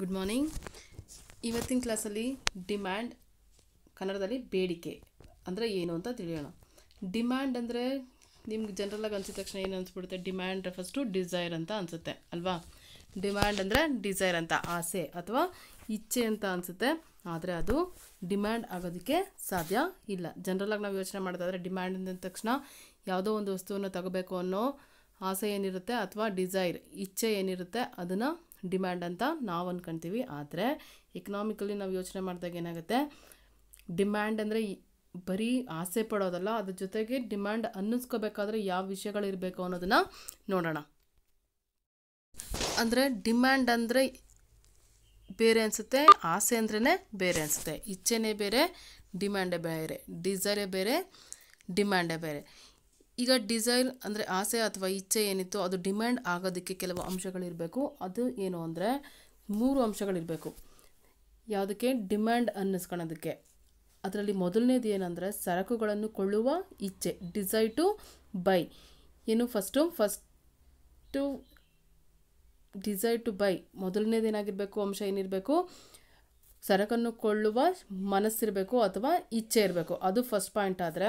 Good morning ಇವತ್ತಿನ ಕ್ಲಾಸಲ್ಲಿ demand ಕನ್ನಡದಲ್ಲಿ ಬೇಡಿಕೆ ಅಂದರೆ ಏನು ಅಂತ ತಿಳಿಯೋಣ ಡಿಮ್ಯಾಂಡ್ ಅಂದರೆ ನಿಮ್ಗೆ ಜನರಲಾಗಿ ಅನಿಸಿದ ತಕ್ಷಣ ಏನು ಅನಿಸ್ಬಿಡುತ್ತೆ ಡಿಮ್ಯಾಂಡ್ ಫಸ್ಟು ಟು ಡಿಸೈರ್ ಅಂತ ಅನಿಸುತ್ತೆ ಅಲ್ವಾ ಡಿಮ್ಯಾಂಡ್ ಅಂದರೆ ಡಿಸೈರ್ ಅಂತ ಆಸೆ ಅಥವಾ ಇಚ್ಛೆ ಅಂತ ಅನಿಸುತ್ತೆ ಆದರೆ ಅದು ಡಿಮ್ಯಾಂಡ್ ಆಗೋದಕ್ಕೆ ಸಾಧ್ಯ ಇಲ್ಲ ಜನರಲ್ಲಾಗಿ ನಾವು ಯೋಚನೆ ಮಾಡೋದಾದರೆ ಡಿಮ್ಯಾಂಡ್ ಅಂದ ತಕ್ಷಣ ಯಾವುದೋ ಒಂದು ವಸ್ತುವನ್ನು ತಗೋಬೇಕು ಅನ್ನೋ ಆಸೆ ಏನಿರುತ್ತೆ ಅಥವಾ ಡಿಸೈರ್ ಇಚ್ಛೆ ಏನಿರುತ್ತೆ ಅದನ್ನು ಡಿಮ್ಯಾಂಡ್ ಅಂತ ನಾವು ಅಂದ್ಕೊಳ್ತೀವಿ ಆದರೆ ಎಕನಾಮಿಕಲಿ ನಾವು ಯೋಚನೆ ಮಾಡಿದಾಗ ಏನಾಗುತ್ತೆ ಡಿಮ್ಯಾಂಡ್ ಅಂದರೆ ಬರೀ ಆಸೆ ಪಡೋದಲ್ಲ ಅದ್ರ ಜೊತೆಗೆ ಡಿಮ್ಯಾಂಡ್ ಅನ್ನಿಸ್ಕೋಬೇಕಾದ್ರೆ ಯಾವ ವಿಷಯಗಳಿರಬೇಕು ಅನ್ನೋದನ್ನು ನೋಡೋಣ ಅಂದರೆ ಡಿಮ್ಯಾಂಡ್ ಅಂದರೆ ಬೇರೆ ಅನಿಸುತ್ತೆ ಆಸೆ ಅಂದ್ರೇ ಬೇರೆ ಅನಿಸುತ್ತೆ ಇಚ್ಛೆನೇ ಬೇರೆ ಡಿಮ್ಯಾಂಡೇ ಬೇರೆ ಡಿಸೈರೇ ಬೇರೆ ಡಿಮ್ಯಾಂಡೇ ಬೇರೆ ಈಗ ಡಿಸೈರ್ ಅಂದರೆ ಆಸೆ ಅಥವಾ ಇಚ್ಛೆ ಏನಿತ್ತು ಅದು ಡಿಮ್ಯಾಂಡ್ ಆಗೋದಕ್ಕೆ ಕೆಲವು ಅಂಶಗಳಿರಬೇಕು ಅದು ಏನು ಅಂದರೆ ಮೂರು ಅಂಶಗಳಿರಬೇಕು ಯಾವುದಕ್ಕೆ ಡಿಮ್ಯಾಂಡ್ ಅನ್ನಿಸ್ಕೊಳ್ಳೋದಕ್ಕೆ ಅದರಲ್ಲಿ ಮೊದಲನೇದು ಏನಂದರೆ ಸರಕುಗಳನ್ನು ಕೊಳ್ಳುವ ಇಚ್ಛೆ ಡಿಸೈರ್ ಟು ಬೈ ಏನು first to desire to buy ಮೊದಲನೇದೇನಾಗಿರಬೇಕು ಅಂಶ ಏನಿರಬೇಕು ಸರಕನ್ನು ಕೊಳ್ಳುವ ಮನಸ್ಸಿರಬೇಕು ಅಥವಾ ಇಚ್ಛೆ ಇರಬೇಕು ಅದು ಫಸ್ಟ್ ಪಾಯಿಂಟ್ ಆದರೆ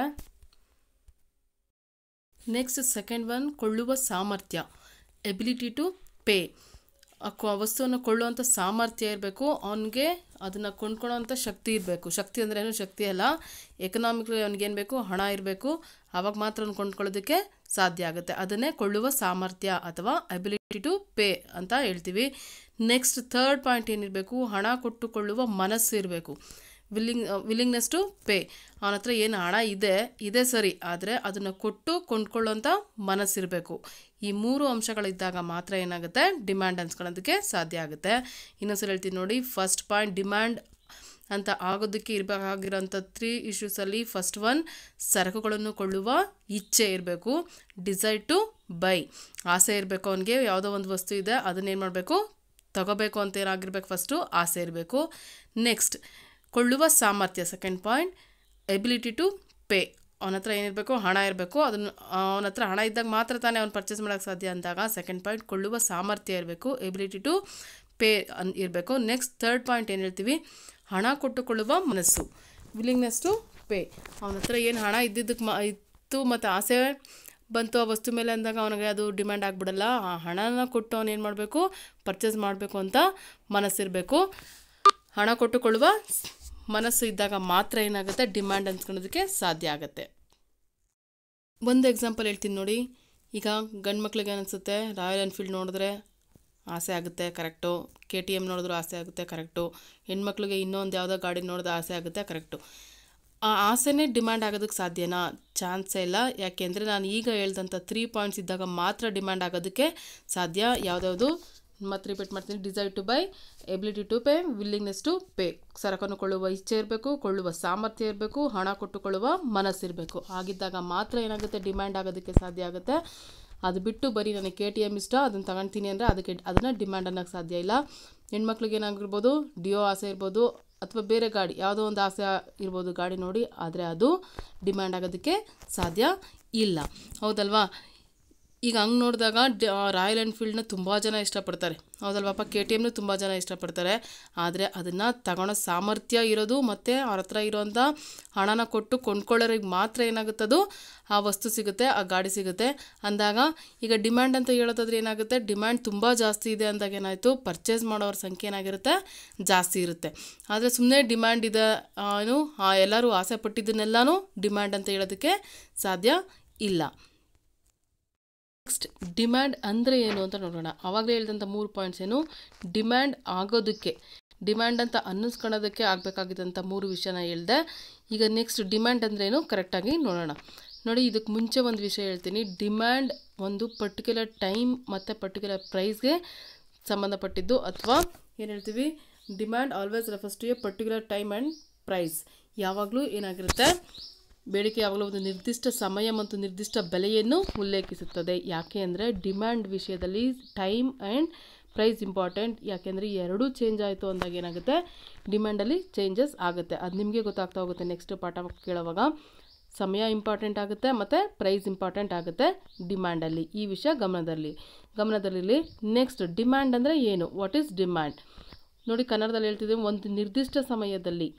ನೆಕ್ಸ್ಟ್ ಸೆಕೆಂಡ್ ಒನ್ ಕೊಳ್ಳುವ ಸಾಮರ್ಥ್ಯ ಎಬಿಲಿಟಿ ಟು ಪೇ ವಸ್ತುವನ್ನು ಕೊಳ್ಳುವಂಥ ಸಾಮರ್ಥ್ಯ ಇರಬೇಕು ಅವನಿಗೆ ಅದನ್ನು ಕೊಂಡ್ಕೊಳ್ಳೋಂಥ ಶಕ್ತಿ ಇರಬೇಕು ಶಕ್ತಿ ಅಂದರೆ ಏನು ಶಕ್ತಿ ಅಲ್ಲ ಎಕನಾಮಿಕಲಿ ಅವ್ನಿಗೇನು ಬೇಕು ಹಣ ಇರಬೇಕು ಆವಾಗ ಮಾತ್ರ ಅವ್ನು ಕೊಂಡ್ಕೊಳ್ಳೋದಕ್ಕೆ ಸಾಧ್ಯ ಆಗುತ್ತೆ ಅದನ್ನೇ ಕೊಳ್ಳುವ ಸಾಮರ್ಥ್ಯ ಅಥವಾ ಅಬಿಲಿಟಿ ಟು ಪೇ ಅಂತ ಹೇಳ್ತೀವಿ ನೆಕ್ಸ್ಟ್ ಥರ್ಡ್ ಪಾಯಿಂಟ್ ಏನಿರಬೇಕು ಹಣ ಕೊಟ್ಟುಕೊಳ್ಳುವ ಮನಸ್ಸು ಇರಬೇಕು ವಿಲ್ಲಿಂಗ್ ವಿಲ್ಲಿಂಗ್ನೆಸ್ ಟು ಪೇ ಅವನ ಹತ್ರ ಏನು ಹಣ ಇದೆ ಇದೆ ಸರಿ ಆದರೆ ಅದನ್ನು ಕೊಟ್ಟು ಕೊಂಡ್ಕೊಳ್ಳೋಂಥ ಮನಸ್ಸಿರಬೇಕು ಈ ಮೂರು ಅಂಶಗಳಿದ್ದಾಗ ಮಾತ್ರ ಏನಾಗುತ್ತೆ ಡಿಮ್ಯಾಂಡ್ ಅನ್ಸ್ಕೊಳ್ಳೋದಕ್ಕೆ ಸಾಧ್ಯ ಆಗುತ್ತೆ ಇನ್ನೊಂದ್ಸಲ ಹೇಳ್ತೀನಿ ನೋಡಿ ಫಸ್ಟ್ ಪಾಯಿಂಟ್ ಡಿಮ್ಯಾಂಡ್ ಅಂತ ಆಗೋದಕ್ಕೆ ಇರಬೇಕಾಗಿರೋಂಥ ತ್ರೀ ಇಶ್ಯೂಸಲ್ಲಿ ಫಸ್ಟ್ ಒನ್ ಸರಕುಗಳನ್ನು ಕೊಳ್ಳುವ ಇಚ್ಛೆ ಇರಬೇಕು ಡಿಸೈಡ್ ಟು ಬೈ ಆಸೆ ಇರಬೇಕು ಅವನಿಗೆ ಯಾವುದೋ ಒಂದು ವಸ್ತು ಇದೆ ಅದನ್ನೇನು ಮಾಡಬೇಕು ತಗೋಬೇಕು ಅಂತ ಏನಾಗಿರ್ಬೇಕು ಫಸ್ಟು ಆಸೆ ಇರಬೇಕು ನೆಕ್ಸ್ಟ್ ಕೊಳ್ಳುವ ಸಾಮರ್ಥ್ಯ second point ability to pay ಅವನ ಹತ್ರ ಏನಿರಬೇಕು ಹಣ ಇರಬೇಕು ಅದನ್ನು ಅವನ ಹತ್ರ ಹಣ ಇದ್ದಾಗ ಮಾತ್ರ ತಾನೇ ಅವ್ನು ಪರ್ಚೇಸ್ ಮಾಡೋಕ್ಕೆ ಸಾಧ್ಯ ಅಂದಾಗ ಸೆಕೆಂಡ್ ಪಾಯಿಂಟ್ ಕೊಳ್ಳುವ ಸಾಮರ್ಥ್ಯ ಇರಬೇಕು ಎಬಿಲಿಟಿ ಟು ಪೇ ಅನ್ ಇರಬೇಕು ನೆಕ್ಸ್ಟ್ ಥರ್ಡ್ ಪಾಯಿಂಟ್ ಏನು ಹೇಳ್ತೀವಿ ಹಣ ಕೊಟ್ಟುಕೊಳ್ಳುವ ಮನಸ್ಸು ವಿಲ್ಲಿಂಗ್ನೆಸ್ ಟು ಪೇ ಅವನ ಹತ್ರ ಏನು ಹಣ ಇದ್ದಿದ್ದಕ್ಕೆ ಮ ಇತ್ತು ಮತ್ತು ಆಸೆ ಬಂತು ಆ ವಸ್ತು ಮೇಲೆ ಅಂದಾಗ ಅವನಿಗೆ ಅದು ಡಿಮ್ಯಾಂಡ್ ಆಗಿಬಿಡಲ್ಲ ಆ ಹಣನ ಕೊಟ್ಟು ಅವನೇನು ಏನು ಮಾಡಬೇಕು ಪರ್ಚೇಸ್ ಮಾಡಬೇಕು ಅಂತ ಮನಸ್ಸಿರಬೇಕು ಹಣ ಕೊಟ್ಟುಕೊಳ್ಳುವ ಮನಸ್ಸು ಇದ್ದಾಗ ಮಾತ್ರ ಏನಾಗುತ್ತೆ ಡಿಮ್ಯಾಂಡ್ ಅನ್ಸ್ಕೊಳೋದಕ್ಕೆ ಸಾಧ್ಯ ಆಗುತ್ತೆ ಒಂದು ಎಕ್ಸಾಂಪಲ್ ಹೇಳ್ತೀನಿ ನೋಡಿ ಈಗ ಗಂಡು ಮಕ್ಳಿಗೆ ಏನಿಸುತ್ತೆ ರಾಯಲ್ ಎನ್ಫೀಲ್ಡ್ ನೋಡಿದ್ರೆ ಆಸೆ ಆಗುತ್ತೆ ಕರೆಕ್ಟು ಕೆ ಟಿ ಎಮ್ ನೋಡಿದ್ರು ಆಸೆ ಆಗುತ್ತೆ ಕರೆಕ್ಟು ಹೆಣ್ಮಕ್ಳಿಗೆ ಇನ್ನೊಂದು ಯಾವುದೋ ಗಾಡಿ ನೋಡಿದ್ರೆ ಆಸೆ ಆಗುತ್ತೆ ಕರೆಕ್ಟು ಆ ಆಸೆನೇ ಡಿಮ್ಯಾಂಡ್ ಆಗೋದಕ್ಕೆ ಸಾಧ್ಯನಾ ಚಾನ್ಸೇ ಇಲ್ಲ ಯಾಕೆಂದರೆ ನಾನು ಈಗ ಹೇಳ್ದಂಥ ತ್ರೀ ಪಾಯಿಂಟ್ಸ್ ಇದ್ದಾಗ ಮಾತ್ರ ಡಿಮ್ಯಾಂಡ್ ಆಗೋದಕ್ಕೆ ಸಾಧ್ಯ ಯಾವುದ್ಯಾವುದು ಮತ್ತೆ ರಿಪೀಟ್ ಮಾಡ್ತೀನಿ desire to buy ability to pay willingness to pay ಸರಕನ್ನು ಕೊಳ್ಳುವ ಇಚ್ಛೆ ಇರಬೇಕು ಕೊಳ್ಳುವ ಸಾಮರ್ಥ್ಯ ಇರಬೇಕು ಹಣ ಕೊಟ್ಟುಕೊಳ್ಳುವ ಮನಸ್ಸಿರಬೇಕು ಆಗಿದ್ದಾಗ ಮಾತ್ರ ಏನಾಗುತ್ತೆ ಡಿಮ್ಯಾಂಡ್ ಆಗೋದಕ್ಕೆ ಸಾಧ್ಯ ಆಗುತ್ತೆ ಅದು ಬಿಟ್ಟು ಬರೀ ನನಗೆ ಕೆ ಟಿ ಎಮ್ ಇಷ್ಟ ಅದನ್ನು ತಗೊಳ್ತೀನಿ ಅಂದರೆ ಅದಕ್ಕೆ ಅದನ್ನು ಡಿಮ್ಯಾಂಡ್ ಅನ್ನೋಕ್ಕೆ ಸಾಧ್ಯ ಇಲ್ಲ ಹೆಣ್ಮಕ್ಳಿಗೆ ಏನಾಗಿರ್ಬೋದು ಡಿಯೋ ಆಸೆ ಇರ್ಬೋದು ಅಥವಾ ಬೇರೆ ಗಾಡಿ ಯಾವುದೋ ಒಂದು ಆಸೆ ಇರ್ಬೋದು ಗಾಡಿ ನೋಡಿ ಆದರೆ ಅದು ಡಿಮ್ಯಾಂಡ್ ಆಗೋದಕ್ಕೆ ಸಾಧ್ಯ ಇಲ್ಲ ಹೌದಲ್ವಾ ಈಗ ಹಂಗೆ ನೋಡಿದಾಗ ರಾಯಲ್ ಎನ್ಫೀಲ್ಡ್ನ ತುಂಬ ಜನ ಇಷ್ಟಪಡ್ತಾರೆ ಹೌದಲ್ವಪ್ಪ ಕೆ ಟಿ ಎಮ್ನು ತುಂಬ ಜನ ಇಷ್ಟಪಡ್ತಾರೆ ಆದರೆ ಅದನ್ನು ತಗೊಳ್ಳೋ ಸಾಮರ್ಥ್ಯ ಇರೋದು ಮತ್ತು ಅವ್ರ ಹತ್ರ ಇರೋಂಥ ಹಣನ ಕೊಟ್ಟು ಕೊಂಡ್ಕೊಳ್ಳೋರಿಗೆ ಮಾತ್ರ ಏನಾಗುತ್ತದು ಆ ವಸ್ತು ಸಿಗುತ್ತೆ ಆ ಗಾಡಿ ಸಿಗುತ್ತೆ ಅಂದಾಗ ಈಗ ಡಿಮ್ಯಾಂಡ್ ಅಂತ ಹೇಳೋದಾದ್ರೆ ಏನಾಗುತ್ತೆ ಡಿಮ್ಯಾಂಡ್ ತುಂಬ ಜಾಸ್ತಿ ಇದೆ ಅಂದಾಗ ಏನಾಯಿತು ಪರ್ಚೇಸ್ ಮಾಡೋರ ಸಂಖ್ಯೆ ಏನಾಗಿರುತ್ತೆ ಜಾಸ್ತಿ ಇರುತ್ತೆ ಆದರೆ ಸುಮ್ಮನೆ ಡಿಮ್ಯಾಂಡ್ ಇದೆ ಏನು ಎಲ್ಲರೂ ಆಸೆ ಪಟ್ಟಿದ್ದನ್ನೆಲ್ಲನೂ ಡಿಮ್ಯಾಂಡ್ ಅಂತ ಹೇಳೋದಕ್ಕೆ ಸಾಧ್ಯ ಇಲ್ಲ ನೆಕ್ಸ್ಟ್ ಡಿಮ್ಯಾಂಡ್ ಅಂದರೆ ಏನು ಅಂತ ನೋಡೋಣ ಆವಾಗಲೇ ಹೇಳಿದಂಥ ಮೂರು ಪಾಯಿಂಟ್ಸ್ ಏನು ಡಿಮ್ಯಾಂಡ್ ಆಗೋದಕ್ಕೆ ಡಿಮ್ಯಾಂಡ್ ಅಂತ ಅನ್ನಿಸ್ಕೊಳ್ಳೋದಕ್ಕೆ ಆಗಬೇಕಾಗಿದ್ದಂಥ ಮೂರು ವಿಷಯನ ಹೇಳಿದೆ ಈಗ ನೆಕ್ಸ್ಟ್ ಡಿಮ್ಯಾಂಡ್ ಅಂದರೆ ಏನು ಕರೆಕ್ಟಾಗಿ ನೋಡೋಣ ನೋಡಿ ಇದಕ್ಕೆ ಮುಂಚೆ ಒಂದು ವಿಷಯ ಹೇಳ್ತೀನಿ ಡಿಮ್ಯಾಂಡ್ ಒಂದು ಪರ್ಟಿಕ್ಯುಲರ್ ಟೈಮ್ ಮತ್ತು ಪರ್ಟಿಕ್ಯುಲರ್ ಪ್ರೈಸ್ಗೆ ಸಂಬಂಧಪಟ್ಟಿದ್ದು ಅಥವಾ ಏನು ಹೇಳ್ತೀವಿ demand always refers to a particular time and price ಯಾವಾಗಲೂ ಏನಾಗಿರುತ್ತೆ ಬೇಡಿಕೆ ಯಾವಾಗಲೂ ಒಂದು ನಿರ್ದಿಷ್ಟ ಸಮಯ ಮತ್ತು ನಿರ್ದಿಷ್ಟ ಬೆಲೆಯನ್ನು ಉಲ್ಲೇಖಿಸುತ್ತದೆ ಯಾಕೆ ಅಂದರೆ ಡಿಮ್ಯಾಂಡ್ ವಿಷಯದಲ್ಲಿ ಟೈಮ್ ಆ್ಯಂಡ್ ಪ್ರೈಸ್ ಇಂಪಾರ್ಟೆಂಟ್ ಯಾಕೆಂದರೆ ಎರಡೂ ಚೇಂಜ್ ಆಯಿತು ಅಂದಾಗ ಏನಾಗುತ್ತೆ ಡಿಮ್ಯಾಂಡಲ್ಲಿ ಚೇಂಜಸ್ ಆಗುತ್ತೆ ಅದು ನಿಮಗೆ ಗೊತ್ತಾಗ್ತಾ ಹೋಗುತ್ತೆ ನೆಕ್ಸ್ಟ್ ಪಾಠ ಕೇಳುವಾಗ ಸಮಯ ಇಂಪಾರ್ಟೆಂಟ್ ಆಗುತ್ತೆ ಮತ್ತು ಪ್ರೈಸ್ ಇಂಪಾರ್ಟೆಂಟ್ ಆಗುತ್ತೆ ಡಿಮ್ಯಾಂಡಲ್ಲಿ ಈ ವಿಷಯ ಗಮನದಲ್ಲಿ ಗಮನದಲ್ಲಿ ನೆಕ್ಸ್ಟ್ ಡಿಮ್ಯಾಂಡ್ ಅಂದರೆ ಏನು ವಾಟ್ ಈಸ್ ಡಿಮ್ಯಾಂಡ್ ನೋಡಿ ಕನ್ನಡದಲ್ಲಿ ಹೇಳ್ತಿದ್ದೀವಿ ಒಂದು ನಿರ್ದಿಷ್ಟ ಸಮಯದಲ್ಲಿ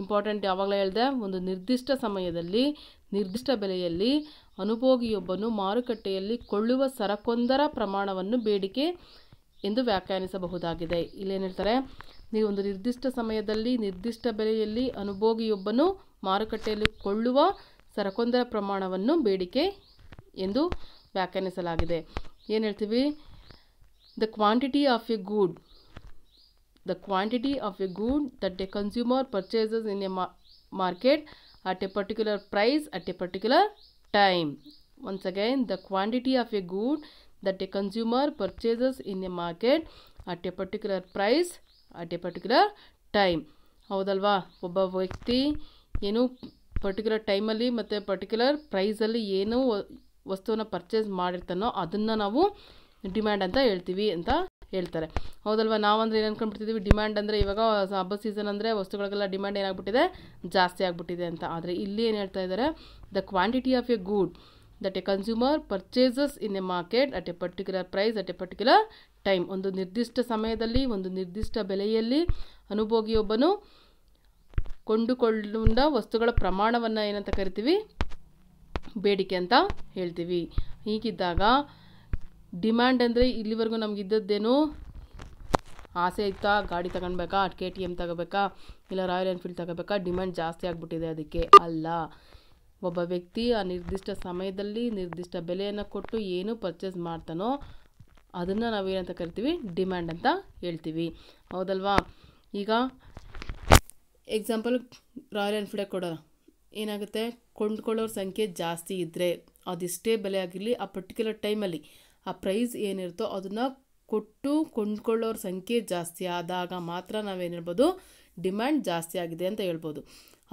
ಇಂಪಾರ್ಟೆಂಟ್ ಯಾವಾಗಲೇ ಹೇಳಿದೆ ಒಂದು ನಿರ್ದಿಷ್ಟ ಸಮಯದಲ್ಲಿ ನಿರ್ದಿಷ್ಟ ಬೆಲೆಯಲ್ಲಿ ಅನುಭೋಗಿಯೊಬ್ಬನು ಮಾರುಕಟ್ಟೆಯಲ್ಲಿ ಕೊಳ್ಳುವ ಸರಕೊಂದರ ಪ್ರಮಾಣವನ್ನು ಬೇಡಿಕೆ ಎಂದು ವ್ಯಾಖ್ಯಾನಿಸಬಹುದಾಗಿದೆ ಇಲ್ಲೇನು ಹೇಳ್ತಾರೆ ನೀವು ಒಂದು ನಿರ್ದಿಷ್ಟ ಸಮಯದಲ್ಲಿ ನಿರ್ದಿಷ್ಟ ಬೆಲೆಯಲ್ಲಿ ಅನುಭೋಗಿಯೊಬ್ಬನು ಮಾರುಕಟ್ಟೆಯಲ್ಲಿ ಕೊಳ್ಳುವ ಸರಕೊಂದರ ಪ್ರಮಾಣವನ್ನು ಬೇಡಿಕೆ ಎಂದು ವ್ಯಾಖ್ಯಾನಿಸಲಾಗಿದೆ ಏನು ಹೇಳ್ತೀವಿ the quantity of a good the quantity of a good that a consumer purchases in a market at a particular price at a particular time. Once again, the quantity of a good that a consumer purchases in a market at a particular price at a particular obba ಹೌದಲ್ವಾ ಒಬ್ಬ ವ್ಯಕ್ತಿ ಏನು particular ಟೈಮಲ್ಲಿ ಮತ್ತು particular ಪ್ರೈಸಲ್ಲಿ ಏನು ವಸ್ತುವನ್ನು purchase ಮಾಡಿರ್ತಾನೋ ಅದನ್ನು ನಾವು ಡಿಮ್ಯಾಂಡ್ ಅಂತ ಹೇಳ್ತೀವಿ ಅಂತ ಹೇಳ್ತಾರೆ ಹೌದಲ್ವ ನಾವಂದರೆ ಏನು ಅನ್ಕೊಂಡ್ಬಿಡ್ತಿದ್ದೀವಿ ಡಿಮ್ಯಾಂಡ್ ಅಂದರೆ ಇವಾಗ ಹಬ್ಬ ಸೀಸನ್ ಅಂದರೆ ವಸ್ತುಗಳಿಗೆಲ್ಲ ಡಿಮ್ಯಾಂಡ್ ಏನಾಗ್ಬಿಟ್ಟಿದೆ ಜಾಸ್ತಿ ಆಗಿಬಿಟ್ಟಿದೆ ಅಂತ ಆದರೆ ಇಲ್ಲಿ ಏನು ಹೇಳ್ತಾ ಇದ್ದಾರೆ the quantity of a good that a consumer purchases in a market at a particular price at a particular time ಒಂದು ನಿರ್ದಿಷ್ಟ ಸಮಯದಲ್ಲಿ ಒಂದು ನಿರ್ದಿಷ್ಟ ಬೆಲೆಯಲ್ಲಿ ಅನುಭೋಗಿಯೊಬ್ಬನು ಕೊಂಡುಕೊಳ್ಳುವ ವಸ್ತುಗಳ ಪ್ರಮಾಣವನ್ನು ಏನಂತ ಕರಿತೀವಿ ಬೇಡಿಕೆ ಅಂತ ಹೇಳ್ತೀವಿ ಹೀಗಿದ್ದಾಗ ಡಿಮ್ಯಾಂಡ್ ಅಂದರೆ ಇಲ್ಲಿವರೆಗೂ ನಮ್ಗೆ ಇದ್ದದ್ದೇನು ಆಸೆ ಇತ್ತಾ ಗಾಡಿ ತಗೊಳ್ಬೇಕಾ ಕೆ ಟಿ ಎಮ್ ತಗೋಬೇಕಾ ಇಲ್ಲ ರಾಯಲ್ ಎನ್ಫೀಲ್ಡ್ ತಗೋಬೇಕಾ ಡಿಮ್ಯಾಂಡ್ ಜಾಸ್ತಿ ಆಗಿಬಿಟ್ಟಿದೆ ಅದಕ್ಕೆ ಅಲ್ಲ ಒಬ್ಬ ವ್ಯಕ್ತಿ ಆ ನಿರ್ದಿಷ್ಟ ಸಮಯದಲ್ಲಿ ನಿರ್ದಿಷ್ಟ ಬೆಲೆಯನ್ನು ಕೊಟ್ಟು ಏನು ಪರ್ಚೇಸ್ ಮಾಡ್ತಾನೋ ಅದನ್ನು ನಾವೇನಂತ ಕರಿತೀವಿ ಡಿಮ್ಯಾಂಡ್ ಅಂತ ಹೇಳ್ತೀವಿ ಹೌದಲ್ವಾ ಈಗ ಎಕ್ಸಾಂಪಲ್ ರಾಯಲ್ ಎನ್ಫೀಲ್ಡೇ ಕೊಡೋಣ ಏನಾಗುತ್ತೆ ಕೊಂಡ್ಕೊಳ್ಳೋರ ಸಂಖ್ಯೆ ಜಾಸ್ತಿ ಇದ್ದರೆ ಅದಿಷ್ಟೇ ಬೆಲೆ ಆಗಿರಲಿ ಆ ಪರ್ಟಿಕ್ಯುಲರ್ ಟೈಮಲ್ಲಿ ಆ ಪ್ರೈಸ್ ಏನಿರುತ್ತೋ ಅದನ್ನು ಕೊಟ್ಟು ಕೊಂಡ್ಕೊಳ್ಳೋರ ಸಂಖ್ಯೆ ಜಾಸ್ತಿ ಆದಾಗ ಮಾತ್ರ ನಾವೇನಿರ್ಬೋದು ಡಿಮ್ಯಾಂಡ್ ಜಾಸ್ತಿ ಆಗಿದೆ ಅಂತ ಹೇಳ್ಬೋದು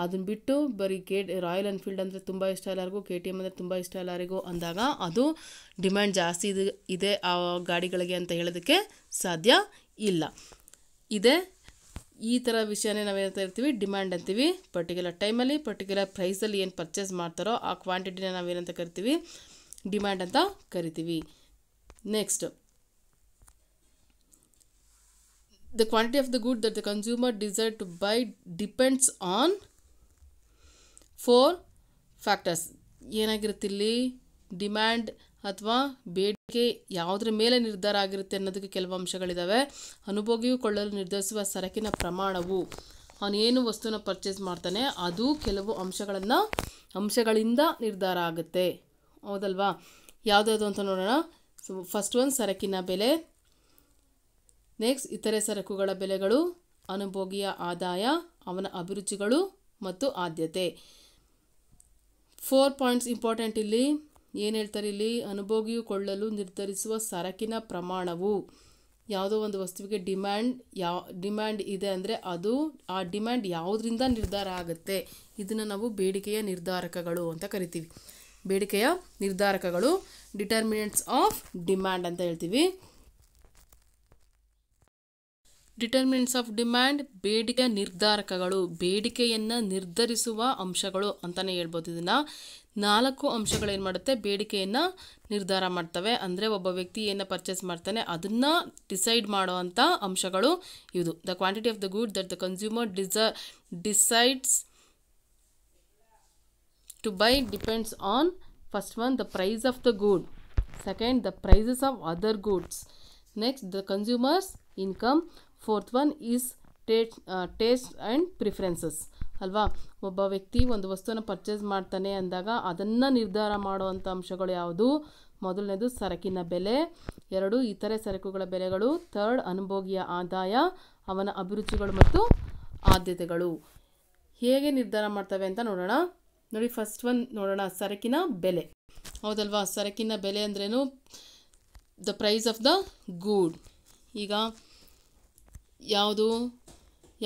ಅದನ್ನ ಬಿಟ್ಟು ಬರೀ ಕೆ ರಾಯಲ್ ಎನ್ಫೀಲ್ಡ್ ಅಂದರೆ ತುಂಬ ಇಷ್ಟ ಎಲ್ಲರಿಗೂ ಕೆ ಟಿ ಎಮ್ ಅಂದರೆ ತುಂಬ ಇಷ್ಟ ಎಲ್ಲರಿಗೂ ಅಂದಾಗ ಅದು ಡಿಮ್ಯಾಂಡ್ ಜಾಸ್ತಿ ಇದು ಇದೆ ಆ ಗಾಡಿಗಳಿಗೆ ಅಂತ ಹೇಳೋದಕ್ಕೆ ಸಾಧ್ಯ ಇಲ್ಲ ಇದೆ ಈ ಥರ ವಿಷಯನೇ ನಾವೇನಂತ ಇರ್ತೀವಿ ಡಿಮ್ಯಾಂಡ್ ಅಂತೀವಿ ಪರ್ಟಿಕ್ಯುಲರ್ ಟೈಮಲ್ಲಿ ಪರ್ಟಿಕ್ಯುಲರ್ ಪ್ರೈಸಲ್ಲಿ ಏನು ಪರ್ಚೇಸ್ ಮಾಡ್ತಾರೋ ಆ ಕ್ವಾಂಟಿಟಿನ ನಾವೇನಂತ ಕರಿತೀವಿ ಡಿಮ್ಯಾಂಡ್ ಅಂತ ಕರಿತೀವಿ next the quantity of the good that the consumer desires to buy depends on four factors ಏನಾಗಿರುತ್ತೆ ಇಲ್ಲಿ ಡಿಮ್ಯಾಂಡ್ ಅಥವಾ ಬೇಡಿಕೆ ಯಾವುದರ ಮೇಲೆ ನಿರ್ಧಾರ ಆಗಿರುತ್ತೆ ಅನ್ನೋದಕ್ಕೆ ಕೆಲವು ಅಂಶಗಳಿದ್ದಾವೆ ಅನುಭೋಗಿಯು ಕೊಳ್ಳಲು ನಿರ್ಧರಿಸುವ ಸರಕಿನ ಪ್ರಮಾಣವು ಅವನೇನು ವಸ್ತುನ ಪರ್ಚೇಸ್ ಮಾಡ್ತಾನೆ ಅದು ಕೆಲವು ಅಂಶಗಳನ್ನು ಅಂಶಗಳಿಂದ ನಿರ್ಧಾರ ಆಗುತ್ತೆ ಹೌದಲ್ವಾ ಯಾವುದ್ಯಾವುದು ಅಂತ ನೋಡೋಣ ಸೊ ಫಸ್ಟ್ ಒಂದು ಸರಕಿನ ಬೆಲೆ ನೆಕ್ಸ್ಟ್ ಇತರೆ ಸರಕುಗಳ ಬೆಲೆಗಳು ಅನುಭೋಗಿಯ ಆದಾಯ ಅವನ ಅಭಿರುಚಿಗಳು ಮತ್ತು ಆದ್ಯತೆ ಫೋರ್ ಪಾಯಿಂಟ್ಸ್ ಇಂಪಾರ್ಟೆಂಟ್ ಇಲ್ಲಿ ಏನು ಹೇಳ್ತಾರೆ ಇಲ್ಲಿ ಅನುಭೋಗಿಯು ಕೊಳ್ಳಲು ನಿರ್ಧರಿಸುವ ಸರಕಿನ ಪ್ರಮಾಣವು ಯಾವುದೋ ಒಂದು ವಸ್ತುವಿಗೆ ಡಿಮ್ಯಾಂಡ್ ಯಾವ ಡಿಮ್ಯಾಂಡ್ ಇದೆ ಅಂದರೆ ಅದು ಆ ಡಿಮ್ಯಾಂಡ್ ಯಾವುದರಿಂದ ನಿರ್ಧಾರ ಆಗುತ್ತೆ ಇದನ್ನು ನಾವು ಬೇಡಿಕೆಯ ನಿರ್ಧಾರಕಗಳು ಅಂತ ಕರಿತೀವಿ ಬೇಡಿಕೆಯ ನಿರ್ಧಾರಕಗಳು ಡಿಟರ್ಮಿನೆಂಟ್ಸ್ ಆಫ್ ಡಿಮ್ಯಾಂಡ್ ಅಂತ ಹೇಳ್ತೀವಿ ಡಿಟರ್ಮಿನೆಂಟ್ಸ್ ಆಫ್ ಡಿಮ್ಯಾಂಡ್ ಬೇಡಿಕೆಯ ನಿರ್ಧಾರಕಗಳು ಬೇಡಿಕೆಯನ್ನು ನಿರ್ಧರಿಸುವ ಅಂಶಗಳು ಅಂತಲೇ ಹೇಳ್ಬೋದು ಇದನ್ನು ನಾಲ್ಕು ಅಂಶಗಳು ಏನು ಮಾಡುತ್ತೆ ಬೇಡಿಕೆಯನ್ನು ನಿರ್ಧಾರ ಮಾಡ್ತವೆ ಅಂದರೆ ಒಬ್ಬ ವ್ಯಕ್ತಿ ಏನು ಪರ್ಚೇಸ್ ಮಾಡ್ತಾನೆ ಅದನ್ನು ಡಿಸೈಡ್ ಮಾಡುವಂಥ ಅಂಶಗಳು ಇದು the quantity of the good that the consumer ಡಿಸ decides to buy depends on first one the price of the good second the prices of other goods next the consumer's income fourth one is taste taste and preferences ಅಲ್ವಾ ಒಬ್ಬ ವ್ಯಕ್ತಿ ಒಂದು ವಸ್ತುವನ್ನು purchase ಮಾಡ್ತಾನೆ ಅಂದಾಗ ಅದನ್ನು ನಿರ್ಧಾರ ಮಾಡುವಂಥ ಅಂಶಗಳು ಯಾವುದು ಮೊದಲನೇದು ಸರಕಿನ ಬೆಲೆ ಎರಡು ಇತರೆ ಸರಕುಗಳ ಬೆಲೆಗಳು ಥರ್ಡ್ ಅನುಭೋಗಿಯ ಆದಾಯ ಅವನ ಅಭಿರುಚಿಗಳು ಮತ್ತು ಆದ್ಯತೆಗಳು ಹೇಗೆ ನಿರ್ಧಾರ ಮಾಡ್ತವೆ ಅಂತ ನೋಡೋಣ ನೋಡಿ ಫಸ್ಟ್ ಒನ್ ನೋಡೋಣ ಸರಕಿನ ಬೆಲೆ ಹೌದಲ್ವಾ ಸರಕಿನ ಬೆಲೆ ಅಂದ್ರೇನು the price of the good ಈಗ ಯಾವುದು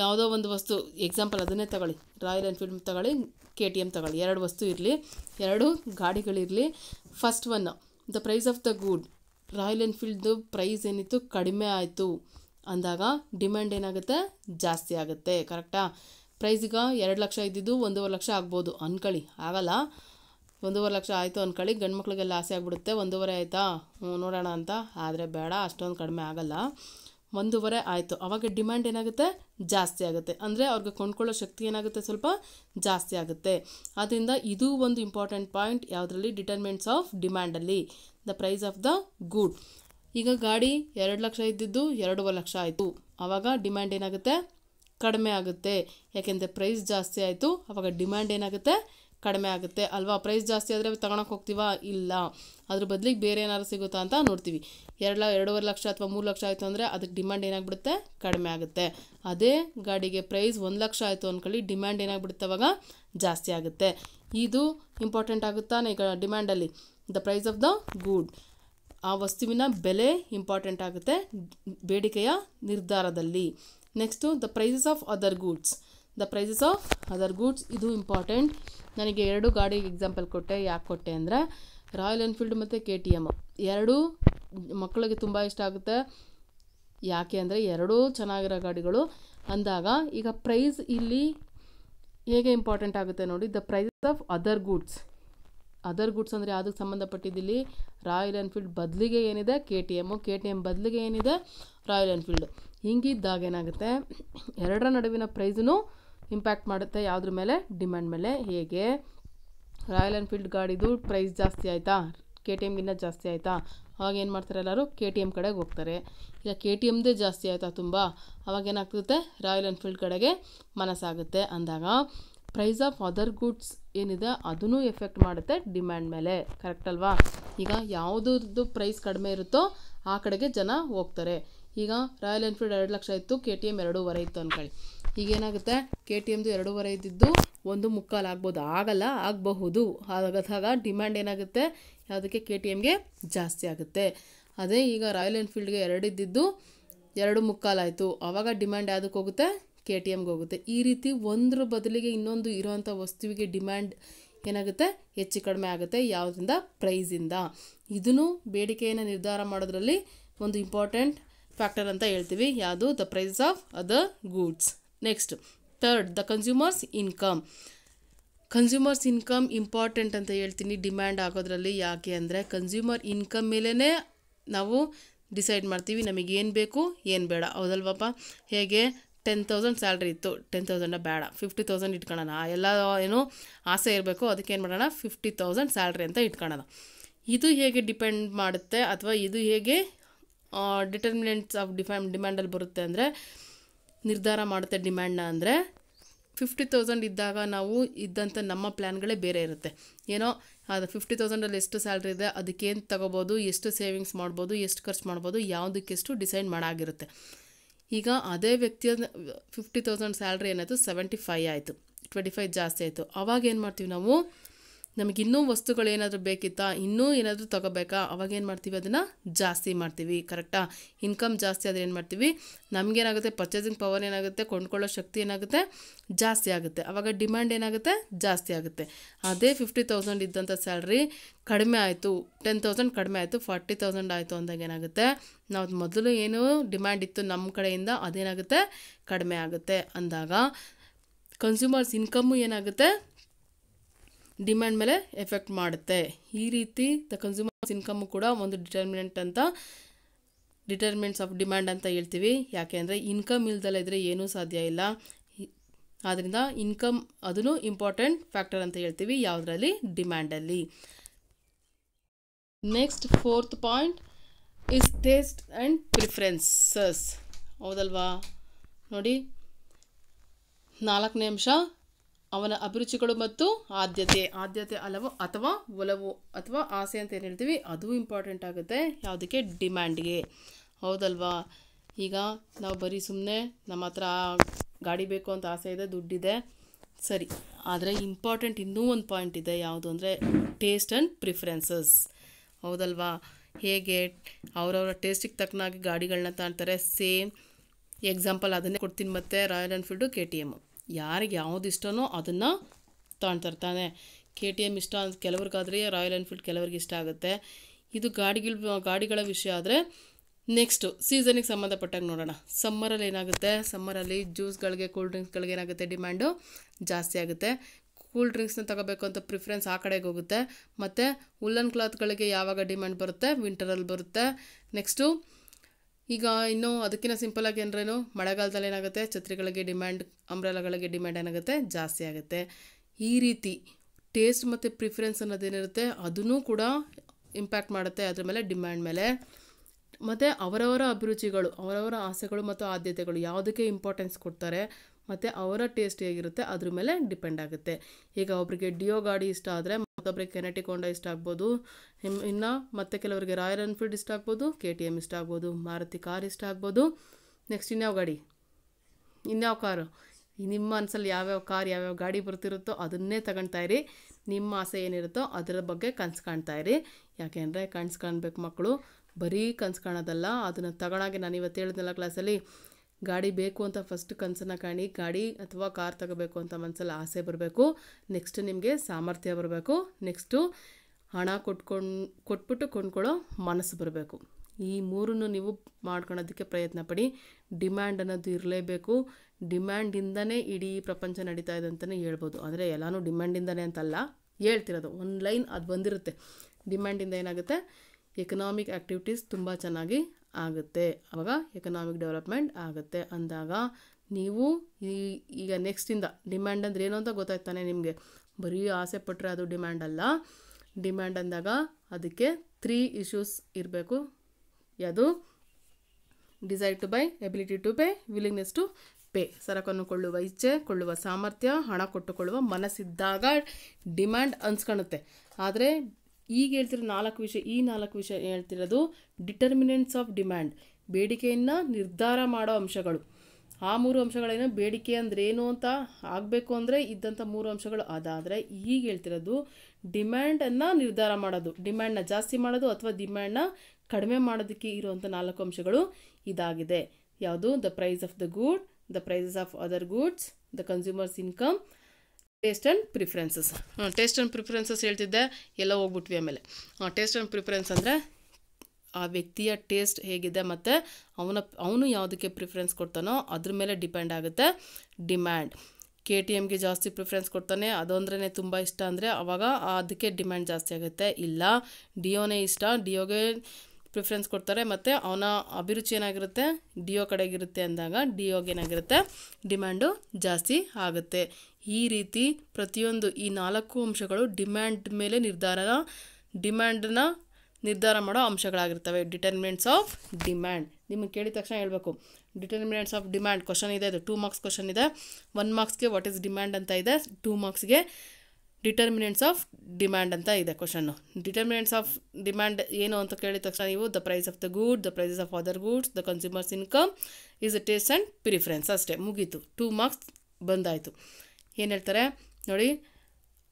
ಯಾವುದೋ ಒಂದು ವಸ್ತು ಎಕ್ಸಾಂಪಲ್ ಅದನ್ನೇ ತಗೊಳ್ಳಿ ರಾಯಲ್ ಎನ್ಫೀಲ್ಡ್ ತಗೊಳ್ಳಿ ಕೆ ಟಿ ಎಮ್ ತಗೊಳ್ಳಿ ಎರಡು ವಸ್ತು ಇರಲಿ ಎರಡು ಗಾಡಿಗಳಿರಲಿ first one the price of the good Royal ಎನ್ಫೀಲ್ಡ್ದು ಪ್ರೈಸ್ ಏನಿತ್ತು ಕಡಿಮೆ ಆಯಿತು ಅಂದಾಗ ಡಿಮ್ಯಾಂಡ್ ಏನಾಗುತ್ತೆ ಜಾಸ್ತಿ ಆಗುತ್ತೆ ಕರೆಕ್ಟಾ ಪ್ರೈಸಿಗ ಎರಡು ಲಕ್ಷ ಇದ್ದಿದ್ದು ಒಂದೂವರೆ ಲಕ್ಷ ಆಗ್ಬೋದು ಅನ್ಕೊಳ್ಳಿ ಆಗಲ್ಲ ಒಂದೂವರೆ ಲಕ್ಷ ಆಯಿತು ಅಂದ್ಕೊಳ್ಳಿ ಗಂಡು ಮಕ್ಳಿಗೆಲ್ಲ ಆಸೆ ಆಗಿಬಿಡುತ್ತೆ ಒಂದೂವರೆ ಆಯಿತಾ ನೋಡೋಣ ಅಂತ ಆದರೆ ಬೇಡ ಅಷ್ಟೊಂದು ಕಡಿಮೆ ಆಗಲ್ಲ ಒಂದೂವರೆ ಆಯಿತು ಆವಾಗ ಡಿಮ್ಯಾಂಡ್ ಏನಾಗುತ್ತೆ ಜಾಸ್ತಿ ಆಗುತ್ತೆ ಅಂದರೆ ಅವ್ರಿಗೆ ಕೊಂಡ್ಕೊಳ್ಳೋ ಶಕ್ತಿ ಏನಾಗುತ್ತೆ ಸ್ವಲ್ಪ ಜಾಸ್ತಿ ಆಗುತ್ತೆ ಆದ್ದರಿಂದ ಇದು ಒಂದು ಇಂಪಾರ್ಟೆಂಟ್ ಪಾಯಿಂಟ್ ಯಾವುದರಲ್ಲಿ ಡಿಟರ್ಮೆಂಟ್ಸ್ ಆಫ್ ಡಿಮ್ಯಾಂಡಲ್ಲಿ the price of the good ಈಗ ಗಾಡಿ ಎರಡು ಲಕ್ಷ ಇದ್ದಿದ್ದು ಎರಡೂವರೆ ಲಕ್ಷ ಆಯಿತು ಆವಾಗ ಡಿಮ್ಯಾಂಡ್ ಏನಾಗುತ್ತೆ ಕಡಿಮೆ ಆಗುತ್ತೆ ಯಾಕೆಂದರೆ ಪ್ರೈಸ್ ಜಾಸ್ತಿ ಆಯಿತು ಆವಾಗ ಡಿಮ್ಯಾಂಡ್ ಏನಾಗುತ್ತೆ ಕಡಿಮೆ ಆಗುತ್ತೆ ಅಲ್ವಾ ಪ್ರೈಸ್ ಜಾಸ್ತಿ ಆದರೆ ತಗೊಳಕ್ಕೆ ಹೋಗ್ತೀವ ಇಲ್ಲ ಅದ್ರ ಬದಲಿಗೆ ಬೇರೆ ಏನಾದ್ರು ಸಿಗುತ್ತಾ ಅಂತ ನೋಡ್ತೀವಿ ಎರಡು ಎರಡೂವರೆ ಲಕ್ಷ ಅಥವಾ ಮೂರು ಲಕ್ಷ ಆಯಿತು ಅಂದರೆ ಅದಕ್ಕೆ ಡಿಮ್ಯಾಂಡ್ ಏನಾಗ್ಬಿಡುತ್ತೆ ಕಡಿಮೆ ಆಗುತ್ತೆ ಅದೇ ಗಾಡಿಗೆ ಪ್ರೈಸ್ ಒಂದು ಲಕ್ಷ ಆಯಿತು ಅಂದ್ಕೊಳ್ಳಿ ಡಿಮ್ಯಾಂಡ್ ಏನಾಗ್ಬಿಡುತ್ತೆ ಅವಾಗ ಜಾಸ್ತಿ ಆಗುತ್ತೆ ಇದು ಇಂಪಾರ್ಟೆಂಟ್ ಆಗುತ್ತಾನೆ ಈಗ ಡಿಮ್ಯಾಂಡಲ್ಲಿ the price of the good ಆ ವಸ್ತುವಿನ ಬೆಲೆ ಇಂಪಾರ್ಟೆಂಟ್ ಆಗುತ್ತೆ ಬೇಡಿಕೆಯ ನಿರ್ಧಾರದಲ್ಲಿ next the prices of other goods the prices of other goods ಇದು ಇಂಪಾರ್ಟೆಂಟ್ ನನಗೆ ಎರಡು ಗಾಡಿ ಎಕ್ಸಾಂಪಲ್ ಕೊಟ್ಟೆ ಯಾಕೆ ಕೊಟ್ಟೆ ಅಂದರೆ ರಾಯಲ್ ಎನ್ಫೀಲ್ಡ್ ಮತ್ತು ಕೆ ಟಿ ಎಮ್ ಎರಡೂ ಮಕ್ಕಳಿಗೆ ತುಂಬ ಇಷ್ಟ ಆಗುತ್ತೆ ಯಾಕೆ ಅಂದರೆ ಎರಡೂ ಚೆನ್ನಾಗಿರೋ ಗಾಡಿಗಳು ಅಂದಾಗ ಈಗ ಪ್ರೈಸ್ ಇಲ್ಲಿ ಹೇಗೆ ಇಂಪಾರ್ಟೆಂಟ್ ಆಗುತ್ತೆ ನೋಡಿ the prices of other goods other goods ಅಂದರೆ ಯಾವುದಕ್ಕೆ ಸಂಬಂಧಪಟ್ಟಿದ್ದಿಲ್ಲಿ ರಾಯಲ್ ಎನ್ಫೀಲ್ಡ್ ಬದಲಿಗೆ ಏನಿದೆ K T M K T M ಬದಲಿಗೆ ಏನಿದೆ ರಾಯಲ್ ಎನ್ಫೀಲ್ಡ್ ಹಿಂಗಿದ್ದಾಗ ಏನಾಗುತ್ತೆ ಎರಡರ ನಡುವಿನ ಪ್ರೈಸ್ನು ಇಂಪ್ಯಾಕ್ಟ್ ಮಾಡುತ್ತೆ ಯಾವುದ್ರ ಮೇಲೆ ಡಿಮ್ಯಾಂಡ್ ಮೇಲೆ ಹೇಗೆ ರಾಯಲ್ ಎನ್ಫೀಲ್ಡ್ ಗಾಡಿದು ಪ್ರೈಸ್ ಜಾಸ್ತಿ ಆಯಿತಾ ಕೆ ಟಿ ಎಮ್ಗಿಂತ ಜಾಸ್ತಿ ಆಯಿತಾ ಆವಾಗ ಏನು ಮಾಡ್ತಾರೆ ಎಲ್ಲರೂ ಕೆ ಟಿ ಎಮ್ ಕಡೆಗೆ ಹೋಗ್ತಾರೆ ಈಗ ಕೆ ಟಿ ಎಮ್ದೇ ಜಾಸ್ತಿ ಆಯಿತಾ ತುಂಬ ಅವಾಗ ಏನಾಗ್ತಿರುತ್ತೆ ರಾಯಲ್ ಎನ್ಫೀಲ್ಡ್ ಕಡೆಗೆ ಮನಸ್ಸಾಗುತ್ತೆ ಅಂದಾಗ ಪ್ರೈಸ್ ಆಫ್ ಅದರ್ ಗುಡ್ಸ್ ಏನಿದೆ ಅದನ್ನು ಎಫೆಕ್ಟ್ ಮಾಡುತ್ತೆ ಡಿಮ್ಯಾಂಡ್ ಮೇಲೆ ಕರೆಕ್ಟ್ ಅಲ್ವಾ ಈಗ ಯಾವುದ್ರದ್ದು ಪ್ರೈಸ್ ಕಡಿಮೆ ಇರುತ್ತೋ ಆ ಕಡೆಗೆ ಜನ ಹೋಗ್ತಾರೆ ಈಗ ರಾಯಲ್ ಎನ್ಫೀಲ್ಡ್ ಎರಡು ಲಕ್ಷ ಇತ್ತು ಕೆ ಟಿ ಎಮ್ ಎರಡೂವರೆ ಇತ್ತು ಅಂದ್ಕೊಳ್ಳಿ ಏನಾಗುತ್ತೆ ಕೆ ಟಿ ಎಮ್ದು ಎರಡೂವರೆ ಇದ್ದಿದ್ದು ಒಂದು ಮುಕ್ಕಾಲು ಆಗ್ಬೋದು ಆಗಲ್ಲ ಆಗಬಹುದು ಆಗದಾಗ ಡಿಮ್ಯಾಂಡ್ ಏನಾಗುತ್ತೆ ಅದಕ್ಕೆ ಕೆ ಟಿ ಎಮ್ಗೆ ಜಾಸ್ತಿ ಆಗುತ್ತೆ ಅದೇ ಈಗ ರಾಯಲ್ ಎನ್ಫೀಲ್ಡ್ಗೆ ಎರಡು ಇದ್ದಿದ್ದು ಎರಡು ಮುಕ್ಕಾಲಾಯಿತು ಆವಾಗ ಡಿಮ್ಯಾಂಡ್ ಯಾವುದಕ್ಕೆ ಹೋಗುತ್ತೆ ಕೆ ಟಿ ಎಮ್ಗೆ ಹೋಗುತ್ತೆ ಈ ರೀತಿ ಒಂದರ ಬದಲಿಗೆ ಇನ್ನೊಂದು ಇರೋವಂಥ ವಸ್ತುವಿಗೆ ಡಿಮ್ಯಾಂಡ್ ಏನಾಗುತ್ತೆ ಹೆಚ್ಚು ಕಡಿಮೆ ಆಗುತ್ತೆ ಯಾವುದರಿಂದ ಪ್ರೈಸಿಂದ ಇದನ್ನು ಬೇಡಿಕೆಯನ್ನು ನಿರ್ಧಾರ ಮಾಡೋದ್ರಲ್ಲಿ ಒಂದು ಇಂಪಾರ್ಟೆಂಟ್ ಫ್ಯಾಕ್ಟರ್ ಅಂತ ಹೇಳ್ತೀವಿ ಯಾವುದು the price of other goods next third the consumer's income consumer's income important ಅಂತ ಹೇಳ್ತೀನಿ ಡಿಮ್ಯಾಂಡ್ ಆಗೋದ್ರಲ್ಲಿ ಯಾಕೆ ಅಂದರೆ ಕನ್ಸ್ಯೂಮರ್ ಇನ್ಕಮ್ ಮೇಲೇ ನಾವು ಡಿಸೈಡ್ ಮಾಡ್ತೀವಿ ನಮಗೇನು ಬೇಕು ಏನು ಬೇಡ ಹೌದಲ್ವಪ್ಪ ಹೇಗೆ ಟೆನ್ ತೌಸಂಡ್ ಸ್ಯಾಲ್ರಿ ಇತ್ತು ಟೆನ್ ತೌಸಂಡ ಬೇಡ ಫಿಫ್ಟಿ ತೌಸಂಡ್ ಇಟ್ಕೊಳ್ಳೋಣ ಎಲ್ಲ ಏನು ಆಸೆ ಇರಬೇಕು ಅದಕ್ಕೆ ಏನು ಮಾಡೋಣ ಫಿಫ್ಟಿ ತೌಸಂಡ್ ಸ್ಯಾಲ್ರಿ ಅಂತ ಇಟ್ಕೊಳ್ಳೋಣ ಇದು ಹೇಗೆ ಡಿಪೆಂಡ್ ಮಾಡುತ್ತೆ ಅಥವಾ ಇದು ಹೇಗೆ ಡಿಟರ್ಮಿನೆಂಟ್ಸ್ ಆಫ್ ಡಿಫ್ಯಾಮ್ ಡಿಮ್ಯಾಂಡಲ್ಲಿ ಬರುತ್ತೆ ಅಂದರೆ ನಿರ್ಧಾರ ಮಾಡುತ್ತೆ ಡಿಮ್ಯಾಂಡ್ನ ಅಂದರೆ ಫಿಫ್ಟಿ ತೌಸಂಡ್ ಇದ್ದಾಗ ನಾವು ಇದ್ದಂಥ ನಮ್ಮ ಪ್ಲ್ಯಾನ್ಗಳೇ ಬೇರೆ ಇರುತ್ತೆ ಏನೋ ಅದು ಫಿಫ್ಟಿ ತೌಸಂಡಲ್ಲಿ ಎಷ್ಟು ಸ್ಯಾಲ್ರಿ ಇದೆ ಅದಕ್ಕೇನು ತಗೋಬೋದು ಎಷ್ಟು ಸೇವಿಂಗ್ಸ್ ಮಾಡ್ಬೋದು ಎಷ್ಟು ಖರ್ಚು ಮಾಡ್ಬೋದು ಯಾವುದಕ್ಕೆಷ್ಟು ಡಿಸೈಡ್ ಮಾಡಾಗಿರುತ್ತೆ ಈಗ ಅದೇ ವ್ಯಕ್ತಿಯ ಫಿಫ್ಟಿ ತೌಸಂಡ್ ಸ್ಯಾಲ್ರಿ ಏನಾಯಿತು ಸೆವೆಂಟಿ ಫೈವ್ ಆಯಿತು ಟ್ವೆಂಟಿ ಫೈವ್ ಜಾಸ್ತಿ ಆಯಿತು ಅವಾಗ ಏನು ಮಾಡ್ತೀವಿ ನಾವು ನಮಗಿನ್ನೂ ವಸ್ತುಗಳು ಏನಾದರೂ ಬೇಕಿತ್ತಾ ಇನ್ನೂ ಏನಾದರೂ ತೊಗೋಬೇಕಾ ಏನು ಮಾಡ್ತೀವಿ ಅದನ್ನು ಜಾಸ್ತಿ ಮಾಡ್ತೀವಿ ಕರೆಕ್ಟಾ ಇನ್ಕಮ್ ಜಾಸ್ತಿ ಆದರೆ ಏನು ಮಾಡ್ತೀವಿ ನಮಗೇನಾಗುತ್ತೆ ಪರ್ಚೇಸಿಂಗ್ ಪವರ್ ಏನಾಗುತ್ತೆ ಕೊಂಡ್ಕೊಳ್ಳೋ ಶಕ್ತಿ ಏನಾಗುತ್ತೆ ಜಾಸ್ತಿ ಆಗುತ್ತೆ ಆವಾಗ ಡಿಮ್ಯಾಂಡ್ ಏನಾಗುತ್ತೆ ಜಾಸ್ತಿ ಆಗುತ್ತೆ ಅದೇ ಫಿಫ್ಟಿ ತೌಸಂಡ್ ಇದ್ದಂಥ ಸ್ಯಾಲ್ರಿ ಕಡಿಮೆ ಆಯಿತು ಟೆನ್ ತೌಸಂಡ್ ಕಡಿಮೆ ಆಯಿತು ಫಾರ್ಟಿ ತೌಸಂಡ್ ಆಯಿತು ಅಂದಾಗ ಏನಾಗುತ್ತೆ ನಾವು ಮೊದಲು ಏನು ಡಿಮ್ಯಾಂಡ್ ಇತ್ತು ನಮ್ಮ ಕಡೆಯಿಂದ ಅದೇನಾಗುತ್ತೆ ಕಡಿಮೆ ಆಗುತ್ತೆ ಅಂದಾಗ ಕನ್ಸ್ಯೂಮರ್ಸ್ ಇನ್ಕಮ್ಮು ಏನಾಗುತ್ತೆ ಡಿಮ್ಯಾಂಡ್ ಮೇಲೆ ಎಫೆಕ್ಟ್ ಮಾಡುತ್ತೆ ಈ ರೀತಿ ದ ಕನ್ಸ್ಯೂಮರ್ಸ್ ಇನ್ಕಮ್ ಕೂಡ ಒಂದು ಡಿಟರ್ಮಿನೆಂಟ್ ಅಂತ ಡಿಟರ್ಮಿನೆಂಟ್ಸ್ ಆಫ್ ಡಿಮ್ಯಾಂಡ್ ಅಂತ ಹೇಳ್ತೀವಿ ಯಾಕೆ ಅಂದರೆ ಇನ್ಕಮ್ ಇಲ್ದಲ್ಲ ಇದ್ದರೆ ಏನೂ ಸಾಧ್ಯ ಇಲ್ಲ ಆದ್ದರಿಂದ ಇನ್ಕಮ್ ಅದನ್ನು ಇಂಪಾರ್ಟೆಂಟ್ ಫ್ಯಾಕ್ಟರ್ ಅಂತ ಹೇಳ್ತೀವಿ ಯಾವುದರಲ್ಲಿ ಡಿಮ್ಯಾಂಡಲ್ಲಿ next fourth point is taste and preferences ಹೌದಲ್ವಾ ನೋಡಿ ನಾಲ್ಕನೇ ಅಂಶ ಅವನ ಅಭಿರುಚಿಗಳು ಮತ್ತು ಆದ್ಯತೆ ಆದ್ಯತೆ ಅಲವು ಅಥವಾ ಒಲವು ಅಥವಾ ಆಸೆ ಅಂತ ಏನು ಹೇಳ್ತೀವಿ ಅದು ಇಂಪಾರ್ಟೆಂಟ್ ಆಗುತ್ತೆ ಯಾವುದಕ್ಕೆ ಡಿಮ್ಯಾಂಡ್ಗೆ ಹೌದಲ್ವಾ ಈಗ ನಾವು ಬರೀ ಸುಮ್ಮನೆ ನಮ್ಮ ಹತ್ರ ಗಾಡಿ ಬೇಕು ಅಂತ ಆಸೆ ಇದೆ ದುಡ್ಡಿದೆ ಸರಿ ಆದರೆ ಇಂಪಾರ್ಟೆಂಟ್ ಇನ್ನೂ ಒಂದು ಪಾಯಿಂಟ್ ಇದೆ ಯಾವುದು ಅಂದರೆ ಟೇಸ್ಟ್ ಆ್ಯಂಡ್ ಪ್ರಿಫರೆನ್ಸಸ್ ಹೌದಲ್ವಾ ಹೇಗೆ ಅವರವರ ಟೇಸ್ಟಿಗೆ ತಕ್ಕನಾಗಿ ಗಾಡಿಗಳನ್ನ ತಾಣ್ತಾರೆ ಸೇಮ್ ಎಕ್ಸಾಂಪಲ್ ಅದನ್ನೇ ಕೊಡ್ತೀನಿ ಮತ್ತೆ Royal Enfield K T M ಯಾರಿಗೆ ಇಷ್ಟನೋ ಅದನ್ನು ಇರ್ತಾನೆ ಕೆ ಟಿ ಎಮ್ ಇಷ್ಟ ಅಂತ ಕೆಲವ್ರಿಗಾದರೆ ರಾಯಲ್ ಎನ್ಫೀಲ್ಡ್ ಕೆಲವ್ರಿಗೆ ಇಷ್ಟ ಆಗುತ್ತೆ ಇದು ಗಾಡಿಗಳ ಗಾಡಿಗಳ ವಿಷಯ ಆದರೆ ನೆಕ್ಸ್ಟು ಸೀಸನಿಗೆ ಸಂಬಂಧಪಟ್ಟಾಗ ನೋಡೋಣ ಸಮ್ಮರಲ್ಲಿ ಏನಾಗುತ್ತೆ ಸಮ್ಮರಲ್ಲಿ ಜ್ಯೂಸ್ಗಳಿಗೆ ಕೂಲ್ ಡ್ರಿಂಕ್ಸ್ಗಳಿಗೆ ಏನಾಗುತ್ತೆ ಡಿಮ್ಯಾಂಡು ಜಾಸ್ತಿ ಆಗುತ್ತೆ ಕೂಲ್ ಡ್ರಿಂಕ್ಸ್ನ ತಗೋಬೇಕು ಅಂತ ಪ್ರಿಫ್ರೆನ್ಸ್ ಆ ಕಡೆಗೆ ಹೋಗುತ್ತೆ ಮತ್ತು ಉಲ್ಲನ್ ಕ್ಲಾತ್ಗಳಿಗೆ ಯಾವಾಗ ಡಿಮ್ಯಾಂಡ್ ಬರುತ್ತೆ ವಿಂಟರಲ್ಲಿ ಬರುತ್ತೆ ನೆಕ್ಸ್ಟು ಈಗ ಇನ್ನು ಅದಕ್ಕಿಂತ ಸಿಂಪಲಾಗಿ ಏನರೇನು ಮಳೆಗಾಲದಲ್ಲಿ ಏನಾಗುತ್ತೆ ಛತ್ರಿಗಳಿಗೆ ಡಿಮ್ಯಾಂಡ್ ಅಂಬ್ರೆಲಾಗಳಿಗೆ ಡಿಮ್ಯಾಂಡ್ ಏನಾಗುತ್ತೆ ಜಾಸ್ತಿ ಆಗುತ್ತೆ ಈ ರೀತಿ ಟೇಸ್ಟ್ ಮತ್ತು ಪ್ರಿಫರೆನ್ಸ್ ಅನ್ನೋದೇನಿರುತ್ತೆ ಅದನ್ನು ಕೂಡ ಇಂಪ್ಯಾಕ್ಟ್ ಮಾಡುತ್ತೆ ಅದ್ರ ಮೇಲೆ ಡಿಮ್ಯಾಂಡ್ ಮೇಲೆ ಮತ್ತು ಅವರವರ ಅಭಿರುಚಿಗಳು ಅವರವರ ಆಸೆಗಳು ಮತ್ತು ಆದ್ಯತೆಗಳು ಯಾವುದಕ್ಕೆ ಇಂಪಾರ್ಟೆನ್ಸ್ ಕೊಡ್ತಾರೆ ಮತ್ತು ಅವರ ಟೇಸ್ಟ್ ಹೇಗಿರುತ್ತೆ ಅದ್ರ ಮೇಲೆ ಡಿಪೆಂಡ್ ಆಗುತ್ತೆ ಈಗ ಒಬ್ರಿಗೆ ಡಿಯೋ ಗಾಡಿ ಇಷ್ಟ ಆದರೆ ಮತ್ತೊಬ್ಬರಿಗೆ ಕೆನೆಟಿಕ್ ಹೊಂಡ ಇಷ್ಟ ಆಗ್ಬೋದು ಇನ್ನು ಮತ್ತು ಕೆಲವರಿಗೆ ರಾಯಲ್ ಎನ್ಫೀಲ್ಡ್ ಇಷ್ಟ ಆಗ್ಬೋದು ಕೆ ಟಿ ಎಮ್ ಇಷ್ಟ ಆಗ್ಬೋದು ಮಾರುತಿ ಕಾರ್ ಇಷ್ಟ ಆಗ್ಬೋದು ನೆಕ್ಸ್ಟ್ ಇನ್ಯಾವ ಗಾಡಿ ಇನ್ಯಾವ ಕಾರು ನಿಮ್ಮ ಮನಸ್ಸಲ್ಲಿ ಯಾವ್ಯಾವ ಕಾರ್ ಯಾವ್ಯಾವ ಗಾಡಿ ಬರ್ತಿರುತ್ತೋ ಅದನ್ನೇ ತಗೊಳ್ತಾ ಇರಿ ನಿಮ್ಮ ಆಸೆ ಏನಿರುತ್ತೋ ಅದರ ಬಗ್ಗೆ ಕನ್ಸು ಕಾಣ್ತಾ ಇರಿ ಯಾಕೆಂದರೆ ಕನ್ಸು ಕಾಣಬೇಕು ಮಕ್ಕಳು ಬರೀ ಕನ್ಸು ಕಾಣೋದಲ್ಲ ಅದನ್ನು ತಗೊಳಗೆ ನಾನು ಇವತ್ತು ಹೇಳಿದ್ನಲ್ಲ ಕ್ಲಾಸಲ್ಲಿ ಗಾಡಿ ಬೇಕು ಅಂತ ಫಸ್ಟ್ ಕನಸನ್ನು ಕಾಣಿ ಗಾಡಿ ಅಥವಾ ಕಾರ್ ತಗೋಬೇಕು ಅಂತ ಮನಸ್ಸಲ್ಲಿ ಆಸೆ ಬರಬೇಕು ನೆಕ್ಸ್ಟ್ ನಿಮಗೆ ಸಾಮರ್ಥ್ಯ ಬರಬೇಕು ನೆಕ್ಸ್ಟು ಹಣ ಕೊಟ್ಕೊಂಡು ಕೊಟ್ಬಿಟ್ಟು ಕೊಂಡ್ಕೊಳ್ಳೋ ಮನಸ್ಸು ಬರಬೇಕು ಈ ಮೂರನ್ನು ನೀವು ಮಾಡ್ಕೊಳೋದಕ್ಕೆ ಪ್ರಯತ್ನ ಪಡಿ ಡಿಮ್ಯಾಂಡ್ ಅನ್ನೋದು ಇರಲೇಬೇಕು ಡಿಮ್ಯಾಂಡಿಂದನೇ ಇಡೀ ಪ್ರಪಂಚ ನಡೀತಾ ಇದೆ ಅಂತಲೇ ಹೇಳ್ಬೋದು ಅಂದರೆ ಎಲ್ಲನೂ ಡಿಮ್ಯಾಂಡಿಂದನೇ ಅಂತಲ್ಲ ಹೇಳ್ತಿರೋದು ಒಂದು ಲೈನ್ ಅದು ಬಂದಿರುತ್ತೆ ಡಿಮ್ಯಾಂಡಿಂದ ಏನಾಗುತ್ತೆ ಎಕನಾಮಿಕ್ ಆ್ಯಕ್ಟಿವಿಟೀಸ್ ತುಂಬ ಚೆನ್ನಾಗಿ ಆಗುತ್ತೆ ಆವಾಗ ಎಕನಾಮಿಕ್ ಡೆವಲಪ್ಮೆಂಟ್ ಆಗುತ್ತೆ ಅಂದಾಗ ನೀವು ಈಗ ನೆಕ್ಸ್ಟಿಂದ ಡಿಮ್ಯಾಂಡ್ ಅಂದ್ರೆ ಏನು ಅಂತ ಗೊತ್ತಾಯ್ತಾನೆ ನಿಮಗೆ ಬರೀ ಆಸೆ ಪಟ್ಟರೆ ಅದು ಡಿಮ್ಯಾಂಡ್ ಅಲ್ಲ ಡಿಮ್ಯಾಂಡ್ ಅಂದಾಗ ಅದಕ್ಕೆ ತ್ರೀ ಇಶ್ಯೂಸ್ ಇರಬೇಕು ಯಾವುದು desire to buy ability to pay willingness to pay ಸರಕನ್ನು ಕೊಳ್ಳುವ ಇಚ್ಛೆ ಕೊಳ್ಳುವ ಸಾಮರ್ಥ್ಯ ಹಣ ಕೊಟ್ಟುಕೊಳ್ಳುವ ಮನಸ್ಸಿದ್ದಾಗ ಡಿಮ್ಯಾಂಡ್ ಅನ್ಸ್ಕೊಳುತ್ತೆ ಆದರೆ ಈಗ ಹೇಳ್ತಿರೋ ನಾಲ್ಕು ವಿಷಯ ಈ ನಾಲ್ಕು ವಿಷಯ ಹೇಳ್ತಿರೋದು ಡಿಟರ್ಮಿನೆಂಟ್ಸ್ ಆಫ್ ಡಿಮ್ಯಾಂಡ್ ಬೇಡಿಕೆಯನ್ನು ನಿರ್ಧಾರ ಮಾಡೋ ಅಂಶಗಳು ಆ ಮೂರು ಅಂಶಗಳೇನು ಬೇಡಿಕೆ ಅಂದರೆ ಏನು ಅಂತ ಆಗಬೇಕು ಅಂದರೆ ಇದ್ದಂಥ ಮೂರು ಅಂಶಗಳು ಅದಾದರೆ ಈಗ ಹೇಳ್ತಿರೋದು ಡಿಮ್ಯಾಂಡನ್ನು ನಿರ್ಧಾರ ಮಾಡೋದು ಡಿಮ್ಯಾಂಡನ್ನ ಜಾಸ್ತಿ ಮಾಡೋದು ಅಥವಾ ಡಿಮ್ಯಾಂಡನ್ನ ಕಡಿಮೆ ಮಾಡೋದಕ್ಕೆ ಇರುವಂಥ ನಾಲ್ಕು ಅಂಶಗಳು ಇದಾಗಿದೆ ಯಾವುದು the price of the good the prices of other goods the consumer's income taste and preferences ಹಾಂ ಟೇಸ್ಟ್ ಆ್ಯಂಡ್ ಪ್ರಿಫರೆನ್ಸಸ್ ಹೇಳ್ತಿದ್ದೆ ಎಲ್ಲ ಹೋಗ್ಬಿಟ್ವಿ ಆಮೇಲೆ ಹಾಂ ಟೇಸ್ಟ್ ಆ್ಯಂಡ್ ಪ್ರಿಫರೆನ್ಸ್ ಅಂದರೆ ಆ ವ್ಯಕ್ತಿಯ ಟೇಸ್ಟ್ ಹೇಗಿದೆ ಮತ್ತು ಅವನ ಅವನು ಯಾವುದಕ್ಕೆ ಪ್ರಿಫರೆನ್ಸ್ ಕೊಡ್ತಾನೋ ಅದ್ರ ಮೇಲೆ ಡಿಪೆಂಡ್ ಆಗುತ್ತೆ ಡಿಮ್ಯಾಂಡ್ ಕೆ ಟಿ ಎಮ್ಗೆ ಜಾಸ್ತಿ ಪ್ರಿಫರೆನ್ಸ್ ಕೊಡ್ತಾನೆ ಅದೊಂದ್ರೇ ತುಂಬ ಇಷ್ಟ ಅಂದರೆ ಆವಾಗ ಅದಕ್ಕೆ ಡಿಮ್ಯಾಂಡ್ ಜಾಸ್ತಿ ಆಗುತ್ತೆ ಇಲ್ಲ ಡಿಯೋನೇ ಇಷ್ಟ ಡಿಯೋಗೆ ಪ್ರಿಫ್ರೆನ್ಸ್ ಕೊಡ್ತಾರೆ ಮತ್ತು ಅವನ ಅಭಿರುಚಿ ಏನಾಗಿರುತ್ತೆ ಡಿಯೋ ಕಡೆಗಿರುತ್ತೆ ಅಂದಾಗ ಡಿಯೋಗೆ ಏನಾಗಿರುತ್ತೆ ಡಿಮ್ಯಾಂಡು ಜಾಸ್ತಿ ಆಗುತ್ತೆ ಈ ರೀತಿ ಪ್ರತಿಯೊಂದು ಈ ನಾಲ್ಕು ಅಂಶಗಳು ಡಿಮ್ಯಾಂಡ್ ಮೇಲೆ ನಿರ್ಧಾರ ಡಿಮ್ಯಾಂಡನ್ನ ನಿರ್ಧಾರ ಮಾಡೋ ಅಂಶಗಳಾಗಿರ್ತವೆ ಡಿಟರ್ಮಿನೆಂಟ್ಸ್ ಆಫ್ ಡಿಮ್ಯಾಂಡ್ ನಿಮಗೆ ಕೇಳಿದ ತಕ್ಷಣ ಹೇಳಬೇಕು ಡಿಟರ್ಮಿನೆಂಟ್ಸ್ ಆಫ್ ಡಿಮ್ಯಾಂಡ್ ಕ್ವಶನ್ ಇದೆ ಅದು ಟೂ ಮಾರ್ಕ್ಸ್ ಕ್ವಶನ್ ಇದೆ ಒನ್ ಮಾರ್ಕ್ಸ್ಗೆ ವಾಟ್ ಈಸ್ ಡಿಮ್ಯಾಂಡ್ ಅಂತ ಇದೆ ಟೂ ಮಾರ್ಕ್ಸ್ಗೆ ಡಿಟರ್ಮಿನೆಂಟ್ಸ್ ಆಫ್ ಡಿಮ್ಯಾಂಡ್ ಅಂತ ಇದೆ ಕ್ವಶನ್ನು ಡಿಟರ್ಮಿನೆಂಟ್ಸ್ ಆಫ್ ಡಿಮ್ಯಾಂಡ್ ಏನು ಅಂತ ಕೇಳಿದ ತಕ್ಷಣ ನೀವು the price of the good the prices of other goods the consumer's income is a taste and preference ಅಷ್ಟೇ ಮುಗೀತು ಟೂ ಮಾರ್ಕ್ಸ್ ಬಂದಾಯಿತು ಏನು ಹೇಳ್ತಾರೆ ನೋಡಿ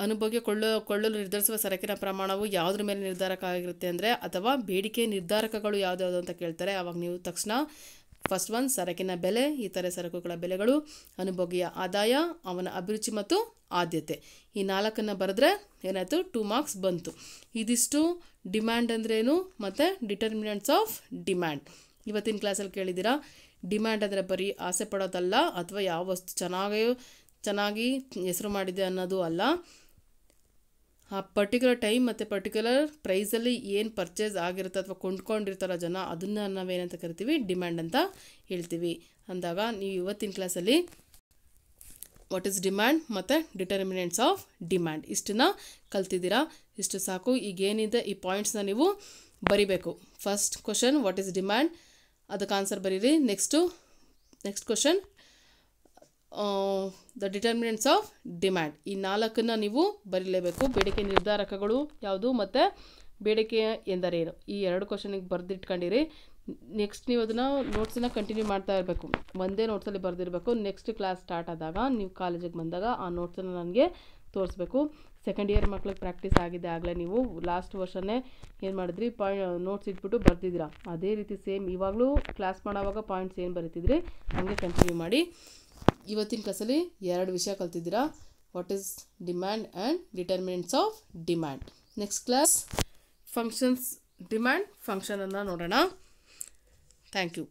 ಅನುಭವಕ್ಕೆ ಕೊಳ್ಳ ಕೊಳ್ಳಲು ನಿರ್ಧರಿಸುವ ಸರಕಿನ ಪ್ರಮಾಣವು ಯಾವುದ್ರ ಮೇಲೆ ನಿರ್ಧಾರಕ ಆಗಿರುತ್ತೆ ಅಂದರೆ ಅಥವಾ ಬೇಡಿಕೆ ನಿರ್ಧಾರಕಗಳು ಯಾವುದ್ಯಾವುದು ಅಂತ ಕೇಳ್ತಾರೆ ಆವಾಗ ನೀವು ತಕ್ಷಣ ಫಸ್ಟ್ ಒನ್ ಸರಕಿನ ಬೆಲೆ ಈ ಥರ ಸರಕುಗಳ ಬೆಲೆಗಳು ಅನುಭೋಗಿಯ ಆದಾಯ ಅವನ ಅಭಿರುಚಿ ಮತ್ತು ಆದ್ಯತೆ ಈ ನಾಲ್ಕನ್ನು ಬರೆದ್ರೆ ಏನಾಯಿತು ಟೂ ಮಾರ್ಕ್ಸ್ ಬಂತು ಇದಿಷ್ಟು ಡಿಮ್ಯಾಂಡ್ ಅಂದ್ರೇನು ಮತ್ತು ಡಿಟರ್ಮಿನೆಂಟ್ಸ್ ಆಫ್ ಡಿಮ್ಯಾಂಡ್ ಇವತ್ತಿನ ಕ್ಲಾಸಲ್ಲಿ ಕೇಳಿದ್ದೀರಾ ಡಿಮ್ಯಾಂಡ್ ಅಂದರೆ ಬರೀ ಆಸೆ ಪಡೋದಲ್ಲ ಅಥವಾ ಯಾವ ವಸ್ತು ಚೆನ್ನಾಗೇ ಚೆನ್ನಾಗಿ ಹೆಸರು ಮಾಡಿದೆ ಅನ್ನೋದು ಅಲ್ಲ ಆ ಪರ್ಟಿಕ್ಯುಲರ್ ಟೈಮ್ ಮತ್ತು ಪರ್ಟಿಕ್ಯುಲರ್ ಪ್ರೈಸಲ್ಲಿ ಏನು ಪರ್ಚೇಸ್ ಆಗಿರುತ್ತೆ ಅಥವಾ ಕೊಂಡ್ಕೊಂಡಿರ್ತಾರೋ ಜನ ಅದನ್ನು ನಾವೇನಂತ ಕರಿತೀವಿ ಡಿಮ್ಯಾಂಡ್ ಅಂತ ಹೇಳ್ತೀವಿ ಅಂದಾಗ ನೀವು ಇವತ್ತಿನ ಕ್ಲಾಸಲ್ಲಿ ವಾಟ್ ಈಸ್ ಡಿಮ್ಯಾಂಡ್ ಮತ್ತು ಡಿಟರ್ಮಿನೆಂಟ್ಸ್ ಆಫ್ ಡಿಮ್ಯಾಂಡ್ ಇಷ್ಟನ್ನು ಕಲ್ತಿದ್ದೀರಾ ಇಷ್ಟು ಸಾಕು ಈಗೇನಿದೆ ಈ ಪಾಯಿಂಟ್ಸ್ನ ನೀವು ಬರಿಬೇಕು first question what is demand ಅದಕ್ಕೆ ಆನ್ಸರ್ ಬರೀರಿ next next question the determinants of demand ಈ ನಾಲ್ಕನ್ನು ನೀವು ಬರೀಲೇಬೇಕು ಬೇಡಿಕೆ ನಿರ್ಧಾರಕಗಳು ಯಾವುದು ಮತ್ತು ಬೇಡಿಕೆ ಎಂದರೇನು ಈ ಎರಡು ಕ್ವಶನಿಗೆ ಬರೆದಿಟ್ಕೊಂಡಿರಿ ನೆಕ್ಸ್ಟ್ ನೀವು ಅದನ್ನು ನೋಟ್ಸನ್ನ ಕಂಟಿನ್ಯೂ ಮಾಡ್ತಾ ಇರಬೇಕು ಒಂದೇ ನೋಟ್ಸಲ್ಲಿ ಬರೆದಿರಬೇಕು ನೆಕ್ಸ್ಟ್ ಕ್ಲಾಸ್ ಸ್ಟಾರ್ಟ್ ಆದಾಗ ನೀವು ಕಾಲೇಜಿಗೆ ಬಂದಾಗ ಆ ನೋಟ್ಸನ್ನು ನನಗೆ ತೋರಿಸ್ಬೇಕು ಸೆಕೆಂಡ್ ಇಯರ್ ಮಕ್ಳಿಗೆ ಪ್ರಾಕ್ಟೀಸ್ ಆಗಿದೆ ಆಗಲೇ ನೀವು ಲಾಸ್ಟ್ ವರ್ಷನೇ ಏನು ಮಾಡಿದ್ರಿ ಪಾಯ್ ನೋಟ್ಸ್ ಇಟ್ಬಿಟ್ಟು ಬರ್ತಿದ್ದೀರಾ ಅದೇ ರೀತಿ ಸೇಮ್ ಇವಾಗಲೂ ಕ್ಲಾಸ್ ಮಾಡೋವಾಗ ಪಾಯಿಂಟ್ಸ್ ಏನು ಬರೀತಿದ್ರಿ ಹಾಗೆ ಕಂಟಿನ್ಯೂ ಮಾಡಿ ಇವತ್ತಿನ ಕ್ಲಾಸಲ್ಲಿ ಎರಡು ವಿಷಯ ಕಲ್ತಿದ್ದೀರಾ what is demand and determinants of demand next class functions demand ಫಂಕ್ಷನನ್ನು ನೋಡೋಣ ಥ್ಯಾಂಕ್ ಯು